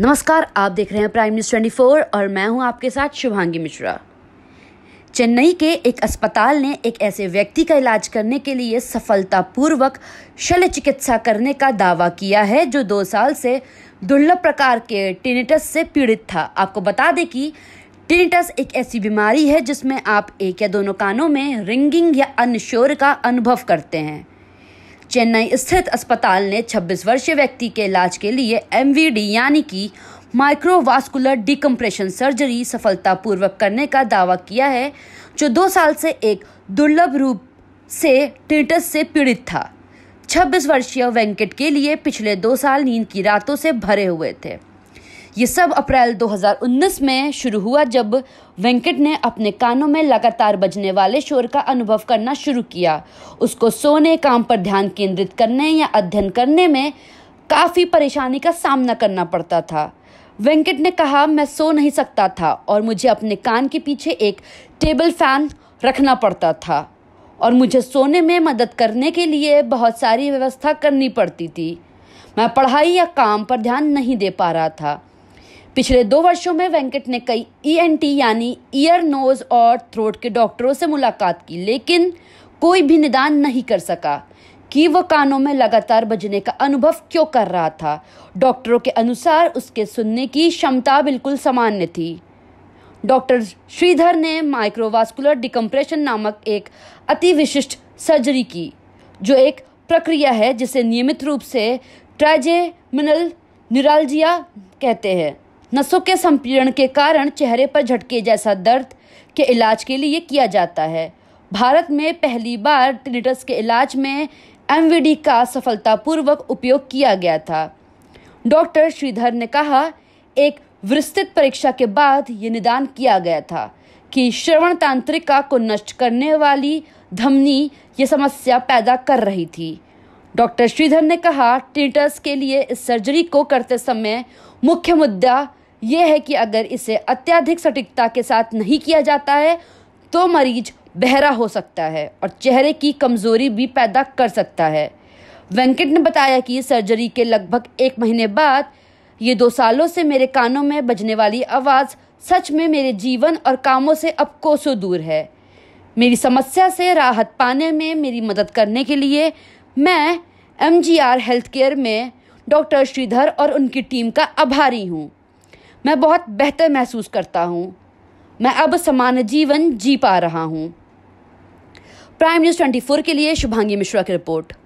नमस्कार आप देख रहे हैं प्राइम न्यूज ट्वेंटी फोर और मैं हूं आपके साथ शुभांगी मिश्रा चेन्नई के एक अस्पताल ने एक ऐसे व्यक्ति का इलाज करने के लिए सफलतापूर्वक शल्य चिकित्सा करने का दावा किया है जो दो साल से दुर्लभ प्रकार के टिनेटस से पीड़ित था आपको बता दें कि टिनिटस एक ऐसी बीमारी है जिसमें आप एक या दोनों कानों में रिंगिंग या अन्य शोर का अनुभव करते हैं चेन्नई स्थित अस्पताल ने 26 वर्षीय व्यक्ति के इलाज के लिए एम यानी कि माइक्रोवास्कुलर डिकम्प्रेशन सर्जरी सफलतापूर्वक करने का दावा किया है जो दो साल से एक दुर्लभ रूप से टिटस से पीड़ित था 26 वर्षीय वेंकट के लिए पिछले दो साल नींद की रातों से भरे हुए थे ये सब अप्रैल 2019 में शुरू हुआ जब वेंकट ने अपने कानों में लगातार बजने वाले शोर का अनुभव करना शुरू किया उसको सोने काम पर ध्यान केंद्रित करने या अध्ययन करने में काफ़ी परेशानी का सामना करना पड़ता था वेंकट ने कहा मैं सो नहीं सकता था और मुझे अपने कान के पीछे एक टेबल फैन रखना पड़ता था और मुझे सोने में मदद करने के लिए बहुत सारी व्यवस्था करनी पड़ती थी मैं पढ़ाई या काम पर ध्यान नहीं दे पा रहा था पिछले दो वर्षों में वेंकट ने कई ईएनटी e यानी ईयर नोज और थ्रोट के डॉक्टरों से मुलाकात की लेकिन कोई भी निदान नहीं कर सका कि वह कानों में लगातार बजने का अनुभव क्यों कर रहा था डॉक्टरों के अनुसार उसके सुनने की क्षमता बिल्कुल सामान्य थी डॉक्टर श्रीधर ने माइक्रोवास्कुलर डिकम्प्रेशन नामक एक अति विशिष्ट सर्जरी की जो एक प्रक्रिया है जिसे नियमित रूप से ट्रेजेमिनल न्यूरालजिया कहते हैं नसों के संपीड़न के कारण चेहरे पर झटके जैसा दर्द के इलाज के लिए किया जाता है भारत में पहली बार टिनिटस के इलाज में एम का सफलतापूर्वक उपयोग किया गया था डॉक्टर श्रीधर ने कहा एक विस्तृत परीक्षा के बाद ये निदान किया गया था कि श्रवण तांत्रिका को नष्ट करने वाली धमनी ये समस्या पैदा कर रही थी डॉक्टर श्रीधर ने कहा टिनिटस के लिए इस सर्जरी को करते समय मुख्य मुद्दा ये है कि अगर इसे अत्यधिक सटीकता के साथ नहीं किया जाता है तो मरीज बहरा हो सकता है और चेहरे की कमजोरी भी पैदा कर सकता है वेंकट ने बताया कि सर्जरी के लगभग एक महीने बाद ये दो सालों से मेरे कानों में बजने वाली आवाज़ सच में मेरे जीवन और कामों से अब कोसों दूर है मेरी समस्या से राहत पाने में मेरी मदद करने के लिए मैं M G R health care में डॉक्टर श्रीधर और उनकी टीम का आभारी हूँ मैं बहुत बेहतर महसूस करता हूँ मैं अब सामान्य जीवन जी पा रहा हूँ प्राइम न्यूज़ 24 के लिए शुभांगी मिश्रा की रिपोर्ट